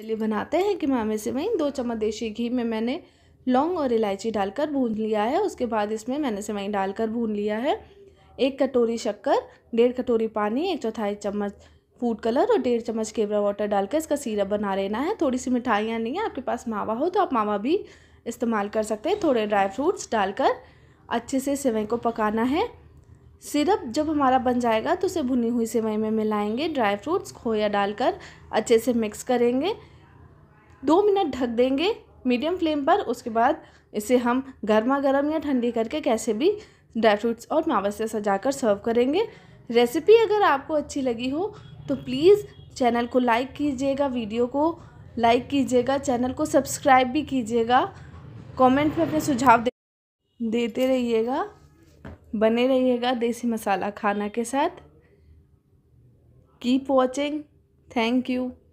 चलिए बनाते हैं कि मामे से वहीं दो चम्मच देसी घी में मैंने लौंग और इलायची डालकर भून लिया है उसके बाद इसमें मैंने सेवई डालकर भून लिया है एक कटोरी शक्कर डेढ़ कटोरी पानी एक चौथाई चम्मच फूड कलर और डेढ़ चम्मच केवरा वाटर डालकर इसका सीरप बना लेना है थोड़ी सी मिठाइयाँ नहीं है आपके पास मावा हो तो आप मावा भी इस्तेमाल कर सकते हैं थोड़े ड्राई फ्रूट्स डालकर अच्छे से सेवई को पकाना है सिरप जब हमारा बन जाएगा तो उसे भुनी हुई सेवई में मिलाएंगे ड्राई फ्रूट्स खोया डालकर अच्छे से मिक्स करेंगे दो मिनट ढक देंगे मीडियम फ्लेम पर उसके बाद इसे हम गर्मा गर्म या ठंडी करके कैसे भी ड्राई फ्रूट्स और मावा से सजाकर सर्व करेंगे रेसिपी अगर आपको अच्छी लगी हो तो प्लीज़ चैनल को लाइक कीजिएगा वीडियो को लाइक कीजिएगा चैनल को सब्सक्राइब भी कीजिएगा कमेंट में अपने सुझाव दे, देते रहिएगा बने रहिएगा देसी मसाला खाना के साथ कीप वॉचिंग थैंक यू